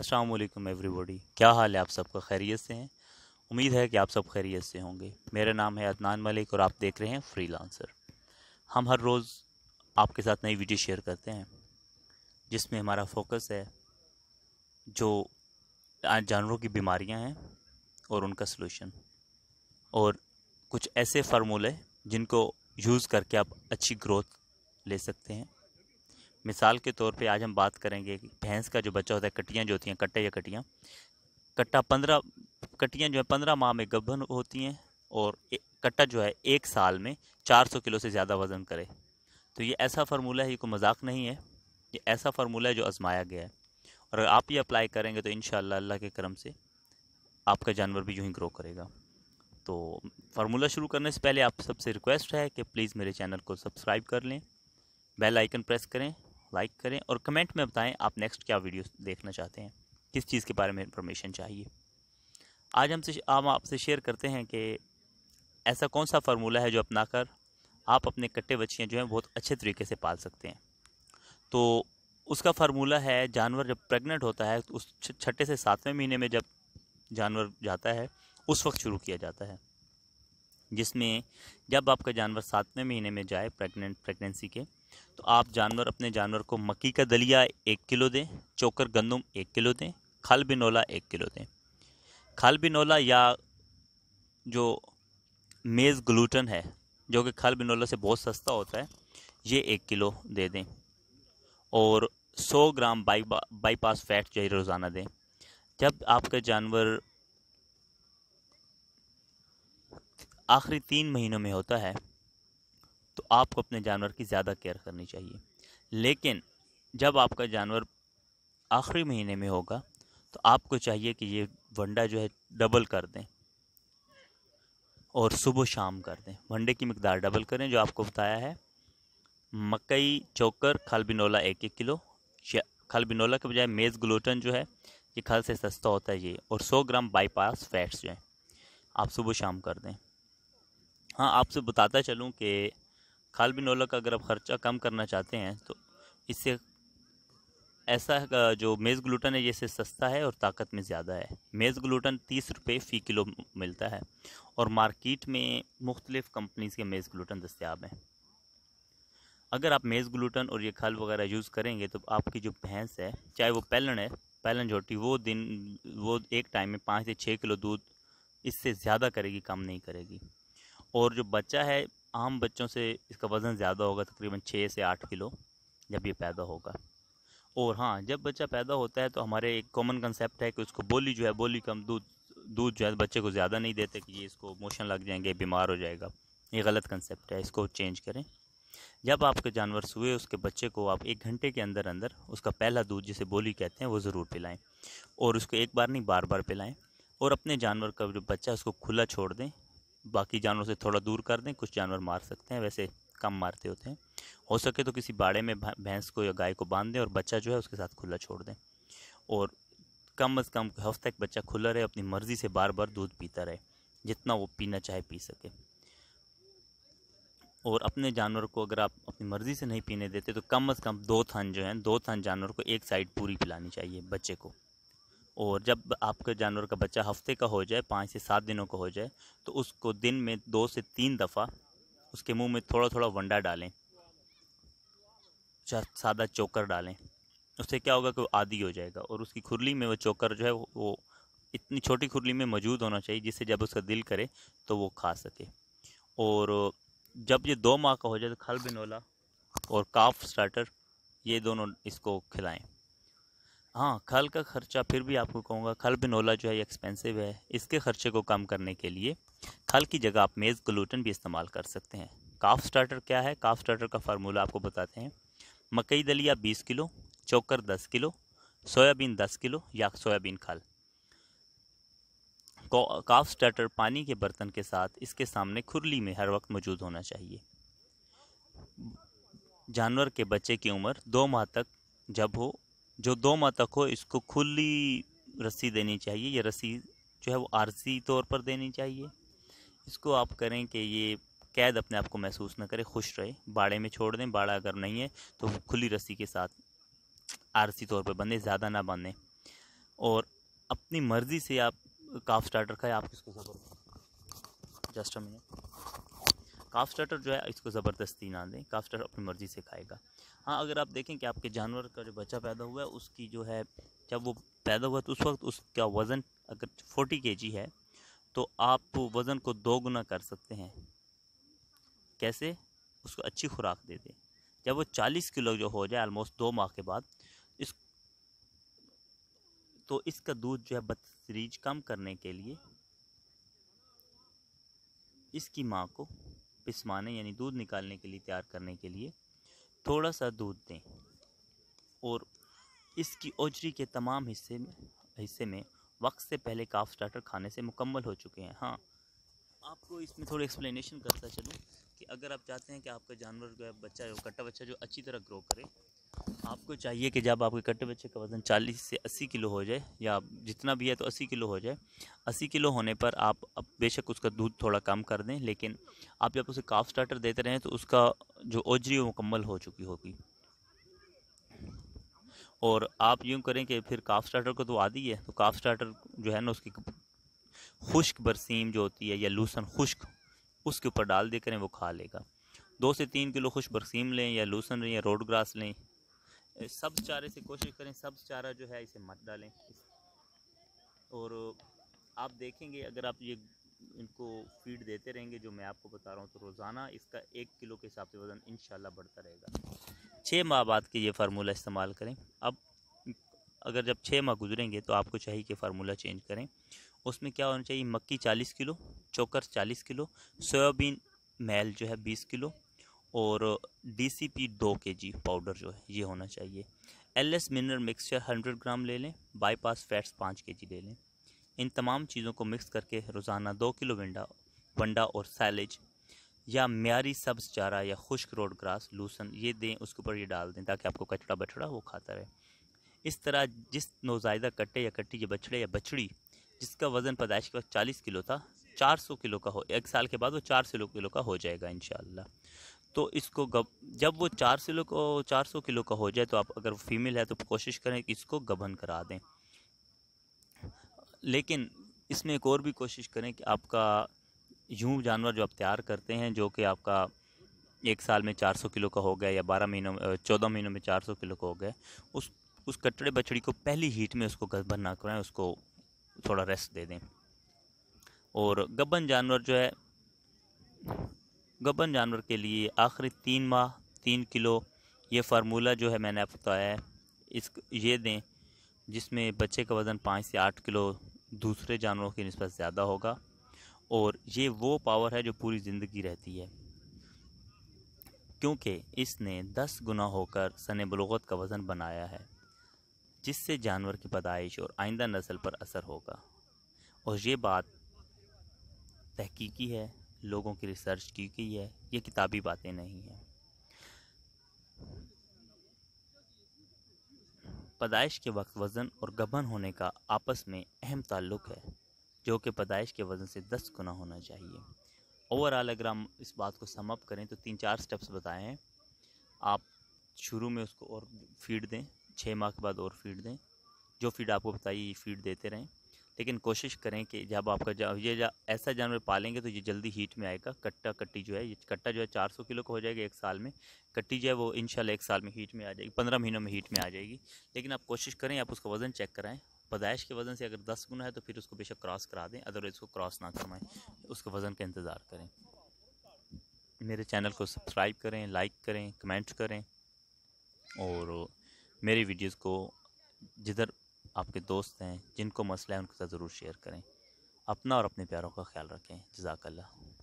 السلام علیکم every body کیا حال ہے آپ سب کا خیریت سے ہیں امید ہے کہ آپ سب خیریت سے ہوں گے میرا نام ہے عدنان ملک اور آپ دیکھ رہے ہیں فری لانسر ہم ہر روز آپ کے ساتھ نئی ویڈیو شیئر کرتے ہیں جس میں ہمارا فوکس ہے جو جانوروں کی بیماریاں ہیں اور ان کا سلوشن اور کچھ ایسے فارمولے جن کو یوز کر کے آپ اچھی گروتھ لے سکتے ہیں مثال کے طور پہ آج ہم بات کریں گے بھینس کا جو بچہ ہوتا ہے کٹیاں جو ہوتی ہیں کٹے یا کٹیاں کٹا پندرہ کٹیاں جو ہیں پندرہ ماہ میں گبھن ہوتی ہیں اور کٹا جو ہے ایک سال میں چار سو کلو سے زیادہ وزن کرے تو یہ ایسا فارمولہ ہے یہ کوئی مذاق نہیں ہے یہ ایسا فارمولہ ہے جو آزمایا گیا ہے اور اگر آپ یہ اپلائی کریں گے تو انشاءاللہ اللہ اللہ کے کرم سے آپ کا جانور بھی یوں ہی گرو کرے گا تو فارمولہ شروع کرنے سے پہلے آپ سب سے ریکویسٹ ہے کہ پلیز میرے چینل کو سبسکرائب کر لیں بیل آئکن پریس کریں لائک کریں اور کمنٹ میں بتائیں آپ نیکسٹ کیا ویڈیوز دیکھنا چاہتے ہیں کس چیز کے بارے میں انفارمیشن چاہیے آج ہم سے ہم آپ سے شیئر کرتے ہیں کہ ایسا کون سا فارمولہ ہے جو اپنا کر آپ اپنے کٹے بچیاں جو ہیں بہت اچھے طریقے سے پال سکتے ہیں تو اس کا فارمولہ ہے جانور جب پریگنٹ ہوتا ہے اس چھٹے سے ساتویں مہینے میں جب جانور جاتا ہے اس وقت شروع کیا جاتا ہے جس میں جب آپ کا جانور ساتویں مہینے میں جائے پریگننٹ پریگنینسی کے تو آپ جانور اپنے جانور کو مکی کا دلیا ایک کلو دیں چوکر گندم ایک کلو دیں کھل بنولا ایک کلو دیں کھال بنولا یا جو میز گلوٹن ہے جو کہ کھال بنولا سے بہت سستا ہوتا ہے یہ ایک کلو دے دیں اور سو gram by bypass fat جو ہے روزانہ دیں جب آپ کا جانور آخری تین مہینوں میں ہوتا ہے تو آپ کو اپنے جانور کی زیادہ کیئر کرنی چاہیے لیکن جب آپ کا جانور آخری مہینے میں ہوگا تو آپ کو چاہیے کہ یہ ونڈا جو ہے ڈبل کر دیں اور صبح شام کر دیں ونڈے کی مقدار ڈبل کریں جو آپ کو بتایا ہے مکئی چوکر کھال بینولا ایک ایک کلو کھال بینولا کے بجائے میز گلوٹن جو ہے یہ کھل سے سستا ہوتا ہے یہ اور سو گرام بائی پاس فیٹس جو ہیں آپ صبح شام کر دیں ہاں آپ سے بتاتا چلوں کہ کھال بنولا کا اگر آپ خرچہ کم کرنا چاہتے ہیں تو اس سے ایسا جو میز گلوٹن ہے یہ سے سستا ہے اور طاقت میں زیادہ ہے میز گلوٹن تیس روپے فی کلو ملتا ہے اور مارکیٹ میں مختلف کمپنیز کے میز گلوٹن دستیاب ہیں اگر آپ میز گلوٹن اور یہ کھل وغیرہ یوز کریں گے تو آپ کی جو بھینس ہے چاہے وہ پیلن ہے پیلن جھوٹی وہ دن وہ ایک ٹائم میں پانچ سے چھ کلو دودھ اس سے زیادہ کرے گی کم نہیں کرے گی اور جو بچہ ہے عام بچوں سے اس کا وزن زیادہ ہوگا تقریباً چھ سے آٹھ کلو جب یہ پیدا ہوگا اور ہاں جب بچہ پیدا ہوتا ہے تو ہمارے ایک کامن کنسیپٹ ہے کہ اس کو بولی جو ہے بولی کم دودھ دودھ جو ہے بچے کو زیادہ نہیں دیتے کہ یہ اس کو موشن لگ جائیں گے بیمار ہو جائے گا یہ غلط کنسیپٹ ہے اس کو چینج کریں جب آپ کے جانور سوئے اس کے بچے کو آپ ایک گھنٹے کے اندر اندر اس کا پہلا دودھ جسے بولی کہتے ہیں وہ ضرور پلائیں اور اس کو ایک بار نہیں بار بار پلائیں اور اپنے جانور کا جو بچہ اس کو کھلا چھوڑ دیں باقی جانوروں سے تھوڑا دور کر دیں کچھ جانور مار سکتے ہیں ویسے کم مارتے ہوتے ہیں ہو سکے تو کسی باڑے میں بھینس کو یا گائے کو باندھ دیں اور بچہ جو ہے اس کے ساتھ کھلا چھوڑ دیں اور کم از کم ہفتہ ایک بچہ کھلا رہے اپنی مرضی سے بار بار دودھ پیتا رہے جتنا وہ پینا چاہے پی سکے اور اپنے جانور کو اگر آپ اپنی مرضی سے نہیں پینے دیتے تو کم از کم دو تھن جو ہیں دو تھن جانور کو ایک سائڈ پوری پلانی چاہیے بچے کو اور جب آپ کے جانور کا بچہ ہفتے کا ہو جائے پانچ سے سات دنوں کا ہو جائے تو اس کو دن میں دو سے تین دفعہ اس کے منہ میں تھوڑا تھوڑا ونڈا ڈالیں اچھا، سادہ چوکر ڈالیں اس سے کیا ہوگا کہ وہ آدھی ہو جائے گا اور اس کی کھرلی میں وہ چوکر جو ہے وہ اتنی چھوٹی کھرلی میں موجود ہونا چاہیے جس سے جب اس کا دل کرے تو وہ کھا سکے اور جب یہ دو ماہ کا ہو جائے تو کھل بنولا اور کاف سٹارٹر یہ دونوں اس کو کھلائیں ہاں کھل کا خرچہ پھر بھی آپ کو کہوں گا کھل بنولا جو ہے ایکسپینسو ہے اس کے خرچے کو کم کرنے کے لیے کھل کی جگہ آپ میز گلوٹن بھی استعمال کر سکتے ہیں کاف سٹارٹر کیا ہے کاف سٹارٹر کا فارمولہ آپ کو بتاتے ہیں مکئی دلیا بیس کلو چوکر دس کلو سویابین دس کلو یا سویابین کھل کاف سٹارٹر پانی کے برتن کے ساتھ اس کے سامنے کھرلی میں ہر وقت موجود ہونا چاہیے جانور کے بچے کی عمر دو ماہ تک جب ہو جو دو ماہ تک ہو اس کو کھلی رسی دینی چاہیے یہ رسی جو ہے وہ عارضی طور پر دینی چاہیے اس کو آپ کریں کہ یہ قید اپنے آپ کو محسوس نہ کرے خوش رہے باڑے میں چھوڑ دیں باڑا اگر نہیں ہے تو کھلی رسی کے ساتھ عارضی طور پر بندھیں زیادہ نہ باندھیں اور اپنی مرضی سے آپ کاف سٹارٹر کھائیں آپ اس کو زبردست کاف سٹارٹر جو ہے اس کو زبردستی نہ دیں کاف سٹارٹر اپنی مرضی سے کھائے گا ہاں اگر آپ دیکھیں کہ آپ کے جانور کا جو بچہ پیدا ہوا ہے اس کی جو ہے جب وہ پیدا ہوا تو اس وقت اس کا وزن اگر فورٹی کے جی ہے تو آپ وزن کو دو گنا کر سکتے ہیں کیسے اس کو اچھی خوراک دے دیں جب وہ چالیس کلو جو ہو جائے آلموسٹ دو ماہ کے بعد اس تو اس کا دودھ جو ہے بدتریج کم کرنے کے لیے اس کی ماں کو پسمانے یعنی دودھ نکالنے کے لیے تیار کرنے کے لیے تھوڑا سا دودھ دیں اور اس کی اوجری کے تمام حصے میں حصے میں وقت سے پہلے کاف سٹارٹر کھانے سے مکمل ہو چکے ہیں ہاں آپ کو اس میں تھوڑی ایکسپلینیشن کرتا چلوں کہ اگر آپ چاہتے ہیں کہ آپ کا جانور جو ہے بچہ جو کٹا بچہ جو اچھی طرح گرو کرے آپ کو چاہیے کہ جب آپ کے کٹے بچے کا وزن چالیس سے اسی کلو ہو جائے یا جتنا بھی ہے تو اسی کلو ہو جائے اسی کلو ہونے پر آپ اب بے شک اس کا دودھ تھوڑا کم کر دیں لیکن آپ جب اسے کاف سٹارٹر دیتے رہیں تو اس کا جو اوجری وہ مکمل ہو چکی ہوگی اور آپ یوں کریں کہ پھر کاف سٹارٹر کو تو آدھی ہے تو کاف سٹارٹر جو ہے نا اس کی خشک برسیم جو ہوتی ہے یا لوسن خشک اس کے اوپر ڈال دے کریں وہ کھا لے گا دو سے تین کلو خشک برسیم لیں یا لوسن لیں یا روڈ گراس لیں سبز چارے سے کوشش کریں سبز چارہ جو ہے اسے مت ڈالیں اور آپ دیکھیں گے اگر آپ یہ ان کو فیڈ دیتے رہیں گے جو میں آپ کو بتا رہا ہوں تو روزانہ اس کا ایک کلو کے حساب سے وزن انشاءاللہ بڑھتا رہے گا چھ ماہ بعد کے یہ فارمولہ استعمال کریں اب اگر جب چھ ماہ گزریں گے تو آپ کو چاہیے کہ فارمولہ چینج کریں اس میں کیا ہونا چاہیے مکی چالیس کلو چوکر چالیس کلو سویابین میل جو ہے بیس کلو اور ڈی سی پی دو کے جی پاؤڈر جو ہے یہ ہونا چاہیے L S mineral mixture hundred gram لے لیں بائی پاس فیٹس پانچ کے جی لے لیں ان تمام چیزوں کو مکس کر کے روزانہ دو کلو ونڈا ونڈا اور سیلج یا معیاری سبز چارہ یا خشک روڈ گراس لوسن یہ دیں اس کے اوپر یہ ڈال دیں تاکہ آپ کو کچڑا بچڑا وہ کھاتا رہے اس طرح جس نوزائیدہ کٹے یا کٹی یا بچڑے یا بچڑی جس کا وزن پیدائش کے وقت چالیس کلو تھا چار سو کلو کا ہو ایک سال کے بعد وہ چار سو کلو کا ہو جائے گا انشاءاللہ تو اس کو جب وہ چار سو چار سو کلو کا ہو جائے تو آپ اگر وہ فیمل ہے تو کوشش کریں کہ اس کو گبن کرا دیں لیکن اس میں ایک اور بھی کوشش کریں کہ آپ کا یوں جانور جو آپ تیار کرتے ہیں جو کہ آپ کا ایک سال میں چار سو کلو کا ہو گیا یا بارہ مہینوں چودہ مہینوں میں چار سو کلو کا ہو گیا اس اس کٹڑے بچڑی کو پہلی ہیٹ میں اس کو گبن نہ کریں اس کو تھوڑا ریسٹ دے دیں اور گبن جانور جو ہے گبن جانور کے لیے آخری تین ماہ تین کلو یہ فارمولہ جو ہے میں نے بتایا ہے اس یہ دیں جس میں بچے کا وزن پانچ سے آٹھ کلو دوسرے جانوروں کی نسبت زیادہ ہوگا اور یہ وہ پاور ہے جو پوری زندگی رہتی ہے کیونکہ اس نے دس گنا ہو کر سن بلغت کا وزن بنایا ہے جس سے جانور کی پیدائش اور آئندہ نسل پر اثر ہوگا اور یہ بات تحقیقی ہے لوگوں کی ریسرچ کی گئی ہے یہ کتابی باتیں نہیں ہیں پیدائش کے وقت وزن اور گبن ہونے کا آپس میں اہم تعلق ہے جو کہ پیدائش کے وزن سے دس گنا ہونا چاہیے اوور آل اگر ہم اس بات کو سم اپ کریں تو تین چار اسٹیپس بتائیں آپ شروع میں اس کو اور فیڈ دیں چھ ماہ کے بعد اور فیڈ دیں جو فیڈ آپ کو بتائیے یہ فیڈ دیتے رہیں لیکن کوشش کریں کہ جب آپ کا یہ ایسا جانور پالیں گے تو یہ جلدی ہیٹ میں آئے گا کٹا کٹی جو ہے یہ کٹا جو ہے چار سو کلو کو ہو جائے گا ایک سال میں کٹی جو ہے وہ انشاءاللہ ایک سال میں ہیٹ میں آ جائے گی پندرہ مہینوں میں ہیٹ میں آ جائے گی لیکن آپ کوشش کریں آپ اس کا وزن چیک کرائیں پیدائش کے وزن سے اگر دس گنا ہے تو پھر اس کو بے شک کراس کرا دیں اس کو کراس نہ کروائیں اس کے وزن کا انتظار کریں میرے چینل کو سبسکرائب کریں لائک کریں کمنٹ کریں اور میری ویڈیوز کو جدھر آپ کے دوست ہیں جن کو مسئلہ ہے ان کے ساتھ ضرور شیئر کریں اپنا اور اپنے پیاروں کا خیال رکھیں جزاک اللہ